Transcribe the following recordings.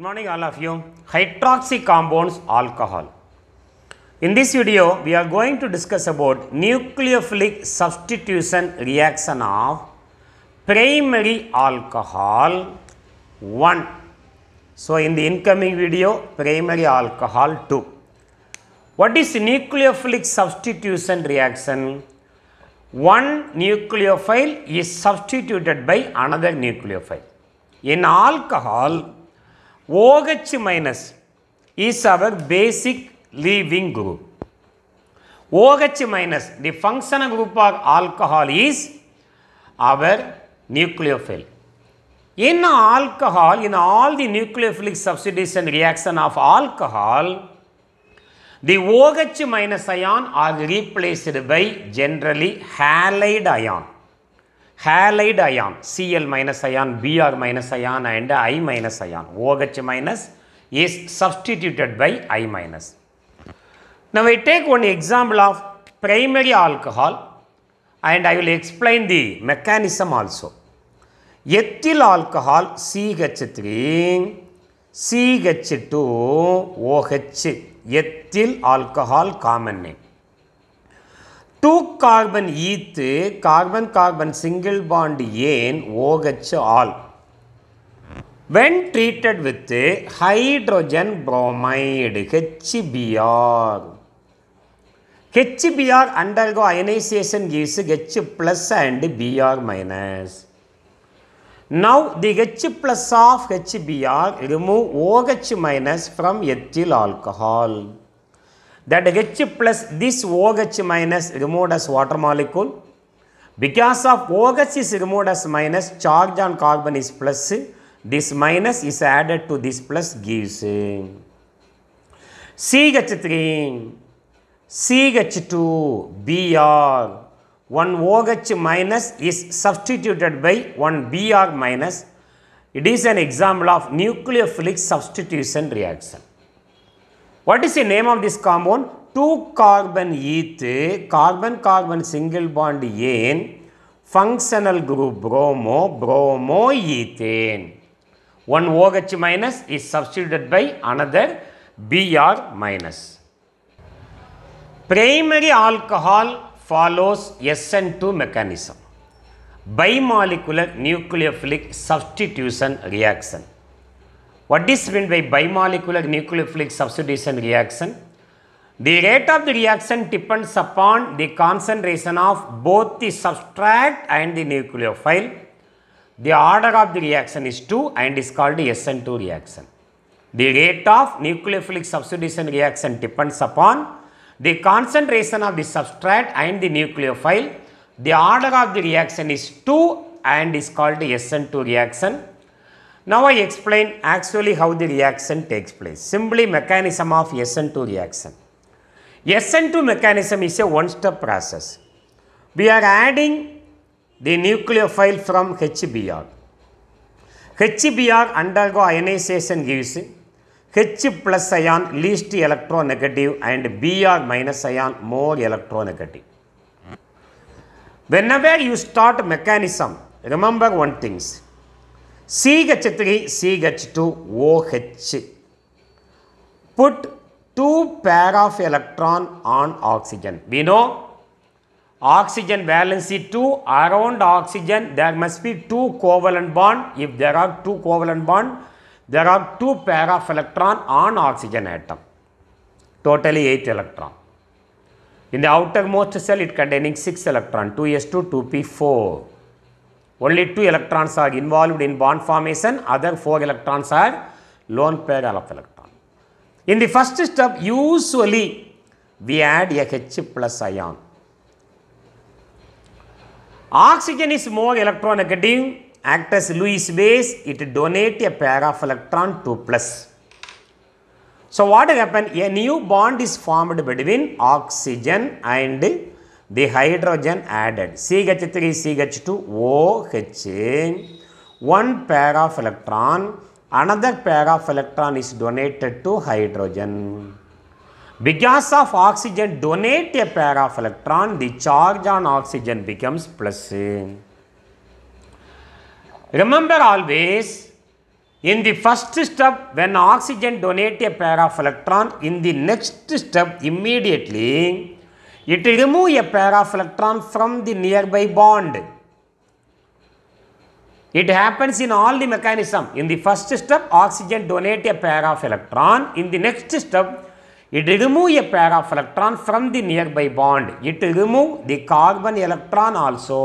Good morning all of you. Hydroxy compounds alcohol. In this video, we are going to discuss about nucleophilic substitution reaction of primary alcohol 1. So, in the incoming video, primary alcohol 2. What is nucleophilic substitution reaction? One nucleophile is substituted by another nucleophile. In alcohol, OH minus is our basic leaving group. OH minus, the functional group of alcohol is our nucleophile. In alcohol, in all the nucleophilic substitution reaction of alcohol, the OH minus ion are replaced by generally halide ion. Halide ion CL minus ion BR minus ion and I minus ion OH minus is substituted by I minus Now I take one example of primary alcohol and I will explain the mechanism also. Ethyl alcohol CH3, CH2, OH, ethyl alcohol common name. Two carbon eth carbon carbon single bond and OH all when treated with hydrogen bromide HBR HBR undergo ionization gives H plus and BR minus now the H plus of HBR remove OH minus from ethyl alcohol that H plus this OH minus removed as water molecule. Because of OH is removed as minus, charge on carbon is plus, this minus is added to this plus gives CH3, CH2, Br. One OH minus is substituted by one Br minus. It is an example of nucleophilic substitution reaction. What is the name of this compound? 2 carbon eth, carbon carbon single bond ane, functional group bromo, bromo One One OH minus is substituted by another Br minus. Primary alcohol follows SN2 mechanism. Bimolecular nucleophilic substitution reaction. What is meant by bimolecular nucleophilic substitution reaction? The rate of the reaction depends upon the concentration of both the substrate and the nucleophile. The order of the reaction is 2 and is called the SN2 reaction. The rate of nucleophilic substitution reaction depends upon the concentration of the substrate and the nucleophile. The order of the reaction is 2 and is called the SN2 reaction. Now I explain actually how the reaction takes place. Simply mechanism of SN2 reaction. SN2 mechanism is a one-step process. We are adding the nucleophile from HBr. HBr undergo ionization gives H plus ion least electronegative and Br minus ion more electronegative. Whenever you start mechanism, remember one things CH3, CH2, OH. Put two pair of electron on oxygen. We know oxygen valency 2 around oxygen there must be two covalent bond. If there are two covalent bond, there are two pair of electron on oxygen atom. Totally 8 electron. In the outermost cell it containing 6 electron 2s2, 2p4. Only two electrons are involved in bond formation, other four electrons are lone pair of electron. In the first step, usually we add a H plus ion. Oxygen is more electronegative, act as Lewis base, it donate a pair of electron 2 plus. So what happened? A new bond is formed between oxygen and the hydrogen added CH3CH2OH. One pair of electron, another pair of electron is donated to hydrogen. Because of oxygen donate a pair of electron, the charge on oxygen becomes plus. Remember always, in the first step, when oxygen donate a pair of electron, in the next step, immediately, it remove a pair of electron from the nearby bond. It happens in all the mechanism. In the first step, oxygen donate a pair of electron. In the next step, it remove a pair of electron from the nearby bond. It remove the carbon electron also.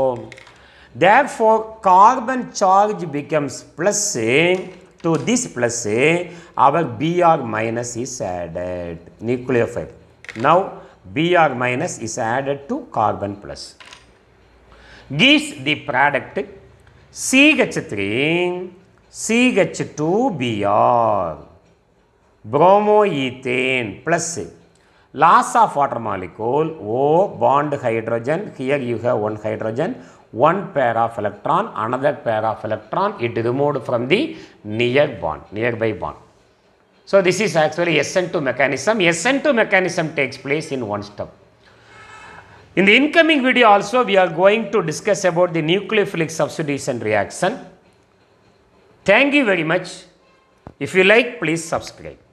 Therefore, carbon charge becomes plus A to this plus A, our Br minus is added, nucleophile. Now, Br minus is added to carbon plus. Gives the product CH3 CH2Br bromoethane plus loss of water molecule O bond hydrogen here you have one hydrogen one pair of electron another pair of electron it removed from the near bond nearby bond so, this is actually SN2 mechanism. SN2 mechanism takes place in one step. In the incoming video also, we are going to discuss about the nucleophilic substitution reaction. Thank you very much. If you like, please subscribe.